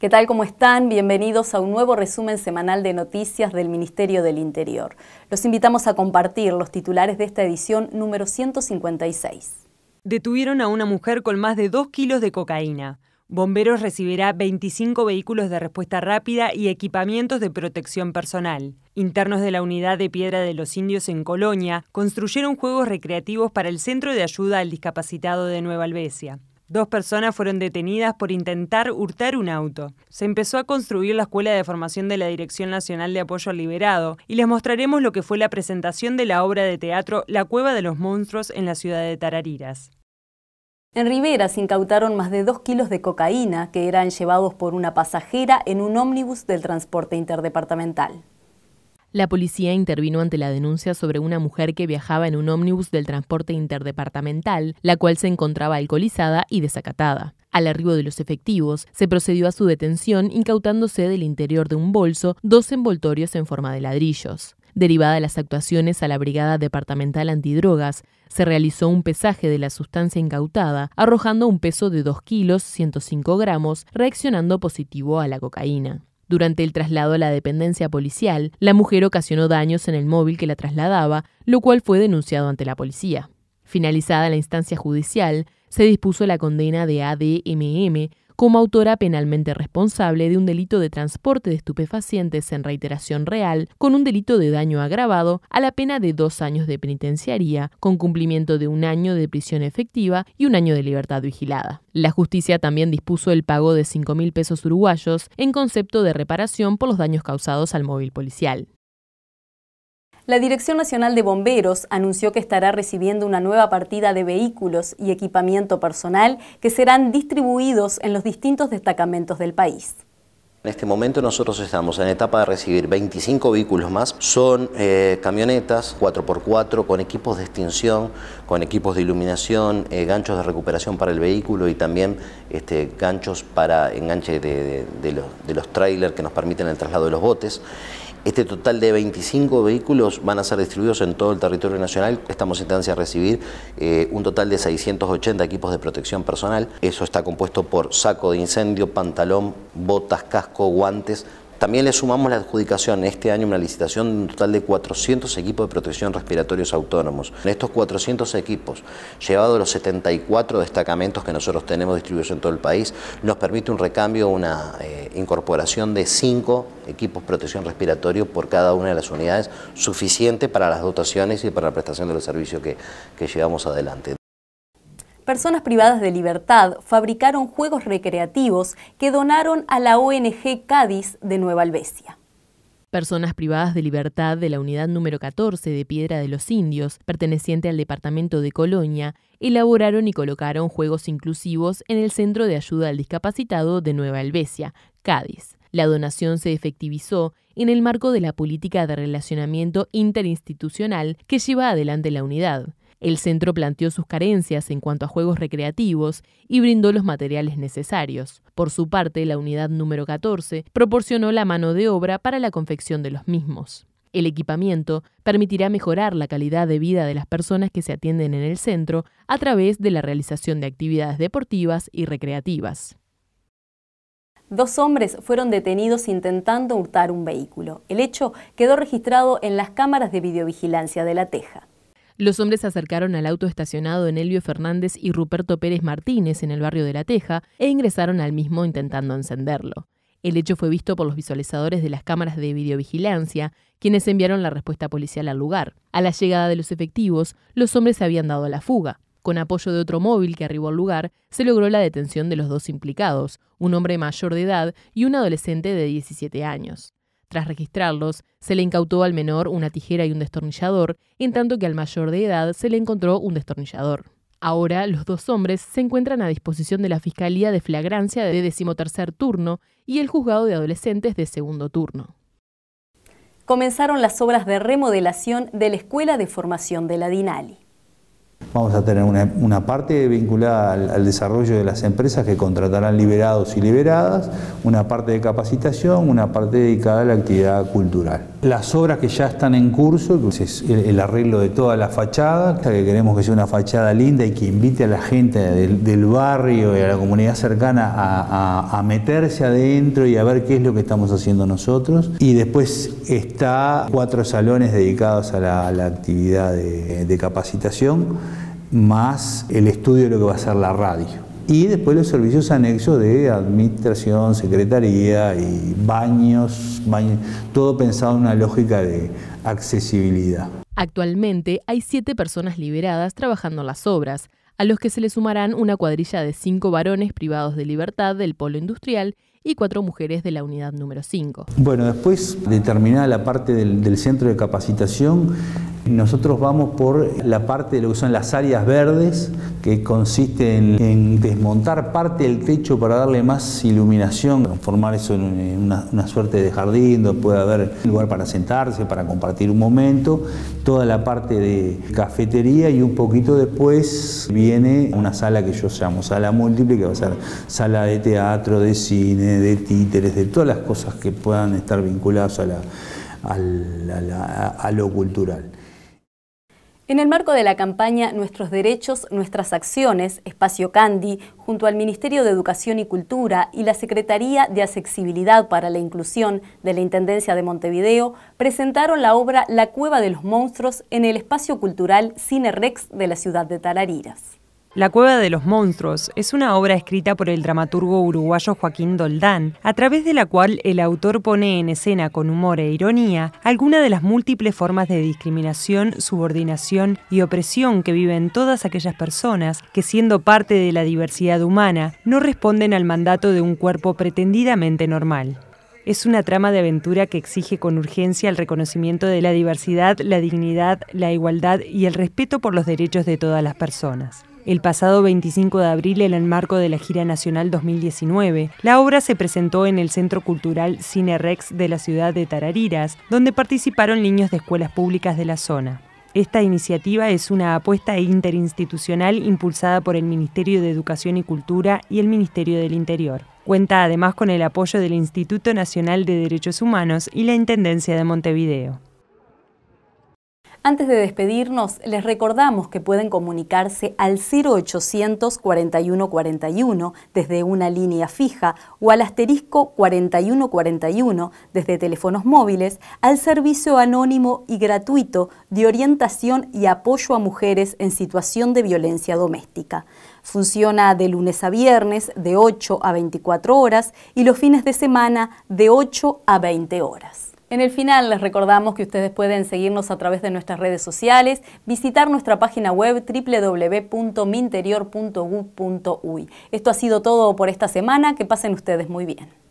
¿Qué tal? ¿Cómo están? Bienvenidos a un nuevo resumen semanal de noticias del Ministerio del Interior. Los invitamos a compartir los titulares de esta edición número 156. Detuvieron a una mujer con más de 2 kilos de cocaína. Bomberos recibirá 25 vehículos de respuesta rápida y equipamientos de protección personal. Internos de la Unidad de Piedra de los Indios en Colonia construyeron juegos recreativos para el Centro de Ayuda al Discapacitado de Nueva Albesia. Dos personas fueron detenidas por intentar hurtar un auto. Se empezó a construir la Escuela de Formación de la Dirección Nacional de Apoyo al Liberado y les mostraremos lo que fue la presentación de la obra de teatro La Cueva de los Monstruos en la ciudad de Tarariras. En Rivera se incautaron más de dos kilos de cocaína que eran llevados por una pasajera en un ómnibus del transporte interdepartamental. La policía intervino ante la denuncia sobre una mujer que viajaba en un ómnibus del transporte interdepartamental, la cual se encontraba alcoholizada y desacatada. Al arribo de los efectivos, se procedió a su detención incautándose del interior de un bolso dos envoltorios en forma de ladrillos. Derivada de las actuaciones a la Brigada Departamental Antidrogas, se realizó un pesaje de la sustancia incautada, arrojando un peso de 2 kilos 105 gramos, reaccionando positivo a la cocaína. Durante el traslado a la dependencia policial, la mujer ocasionó daños en el móvil que la trasladaba, lo cual fue denunciado ante la policía. Finalizada la instancia judicial, se dispuso la condena de ADMM como autora penalmente responsable de un delito de transporte de estupefacientes en reiteración real con un delito de daño agravado a la pena de dos años de penitenciaría, con cumplimiento de un año de prisión efectiva y un año de libertad vigilada. La justicia también dispuso el pago de 5.000 pesos uruguayos en concepto de reparación por los daños causados al móvil policial. La Dirección Nacional de Bomberos anunció que estará recibiendo una nueva partida de vehículos y equipamiento personal que serán distribuidos en los distintos destacamentos del país. En este momento nosotros estamos en etapa de recibir 25 vehículos más. Son eh, camionetas 4x4 con equipos de extinción, con equipos de iluminación, eh, ganchos de recuperación para el vehículo y también este, ganchos para enganche de, los, de los trailers que nos permiten el traslado de los botes. Este total de 25 vehículos van a ser distribuidos en todo el territorio nacional. Estamos en instancia a recibir eh, un total de 680 equipos de protección personal. Eso está compuesto por saco de incendio, pantalón, botas, casco, guantes, también le sumamos la adjudicación este año una licitación de un total de 400 equipos de protección respiratorios autónomos. En estos 400 equipos, llevados los 74 destacamentos que nosotros tenemos distribuidos en todo el país, nos permite un recambio, una eh, incorporación de 5 equipos de protección respiratorio por cada una de las unidades, suficiente para las dotaciones y para la prestación de los servicios que llevamos adelante personas privadas de libertad fabricaron juegos recreativos que donaron a la ONG Cádiz de Nueva Albesia. Personas privadas de libertad de la unidad número 14 de Piedra de los Indios, perteneciente al departamento de Colonia, elaboraron y colocaron juegos inclusivos en el Centro de Ayuda al Discapacitado de Nueva Albesia, Cádiz. La donación se efectivizó en el marco de la política de relacionamiento interinstitucional que lleva adelante la unidad. El centro planteó sus carencias en cuanto a juegos recreativos y brindó los materiales necesarios. Por su parte, la unidad número 14 proporcionó la mano de obra para la confección de los mismos. El equipamiento permitirá mejorar la calidad de vida de las personas que se atienden en el centro a través de la realización de actividades deportivas y recreativas. Dos hombres fueron detenidos intentando hurtar un vehículo. El hecho quedó registrado en las cámaras de videovigilancia de La Teja. Los hombres se acercaron al auto estacionado en Elvio Fernández y Ruperto Pérez Martínez en el barrio de La Teja e ingresaron al mismo intentando encenderlo. El hecho fue visto por los visualizadores de las cámaras de videovigilancia, quienes enviaron la respuesta policial al lugar. A la llegada de los efectivos, los hombres se habían dado a la fuga. Con apoyo de otro móvil que arribó al lugar, se logró la detención de los dos implicados, un hombre mayor de edad y un adolescente de 17 años. Tras registrarlos, se le incautó al menor una tijera y un destornillador, en tanto que al mayor de edad se le encontró un destornillador. Ahora, los dos hombres se encuentran a disposición de la Fiscalía de Flagrancia de decimotercer turno y el Juzgado de Adolescentes de segundo turno. Comenzaron las obras de remodelación de la Escuela de Formación de la DINALI. Vamos a tener una, parte vinculada al, desarrollo de las empresas que contratarán liberados y liberadas, una parte de capacitación, una parte dedicada a la actividad cultural. Las obras que ya están en curso, es el, arreglo de toda la fachada, que queremos que sea una fachada linda y que invite a la gente del, barrio y a la comunidad cercana a, meterse adentro y a ver qué es lo que estamos haciendo nosotros. Y después está cuatro salones dedicados a la, actividad de capacitación más el estudio de lo que va a ser la radio. Y después los servicios anexos de administración, secretaría y baños, todo pensado en una lógica de accesibilidad. Actualmente hay siete personas liberadas trabajando las obras, a los que se le sumarán una cuadrilla de cinco varones privados de libertad del polo industrial y cuatro mujeres de la unidad número 5. Bueno, después de terminar la parte del centro de capacitación, nosotros vamos por la parte de lo que son las áreas verdes, que consiste en, desmontar parte del techo para darle más iluminación, transformar eso en una, suerte de jardín donde puede haber lugar para sentarse, para compartir un momento, toda la parte de cafetería y un poquito después viene una sala que yo llamo sala múltiple, que va a ser sala de teatro, de cine, de títeres, de todas las cosas que puedan estar vinculadas a lo cultural. En el marco de la campaña Nuestros Derechos, Nuestras Acciones, Espacio Candy, junto al Ministerio de Educación y Cultura y la Secretaría de Accesibilidad para la Inclusión de la Intendencia de Montevideo, presentaron la obra La Cueva de los Monstruos en el Espacio Cultural Cine Rex de la ciudad de Tarariras. La Cueva de los Monstruos es una obra escrita por el dramaturgo uruguayo Joaquín Doldán, a través de la cual el autor pone en escena con humor e ironía alguna de las múltiples formas de discriminación, subordinación y opresión que viven todas aquellas personas que, siendo parte de la diversidad humana, no responden al mandato de un cuerpo pretendidamente normal. Es una trama de aventura que exige con urgencia el reconocimiento de la diversidad, la dignidad, la igualdad y el respeto por los derechos de todas las personas. El pasado 25 de abril, en el marco de la gira nacional 2019, la obra se presentó en el Centro Cultural Cine Rex de la ciudad de Tarariras, donde participaron niños de escuelas públicas de la zona. Esta iniciativa es una apuesta interinstitucional impulsada por el Ministerio de Educación y Cultura y el Ministerio del Interior. Cuenta además con el apoyo del Instituto Nacional de Derechos Humanos y la Intendencia de Montevideo. Antes de despedirnos, les recordamos que pueden comunicarse al 0800 4141 desde una línea fija o al asterisco 4141 desde teléfonos móviles al servicio anónimo y gratuito de orientación y apoyo a mujeres en situación de violencia doméstica. Funciona de lunes a viernes de 8 a 24 horas y los fines de semana de 8 a 20 horas. En el final les recordamos que ustedes pueden seguirnos a través de nuestras redes sociales, visitar nuestra página web www.minterior.gu.uy. Esto ha sido todo por esta semana, que pasen ustedes muy bien.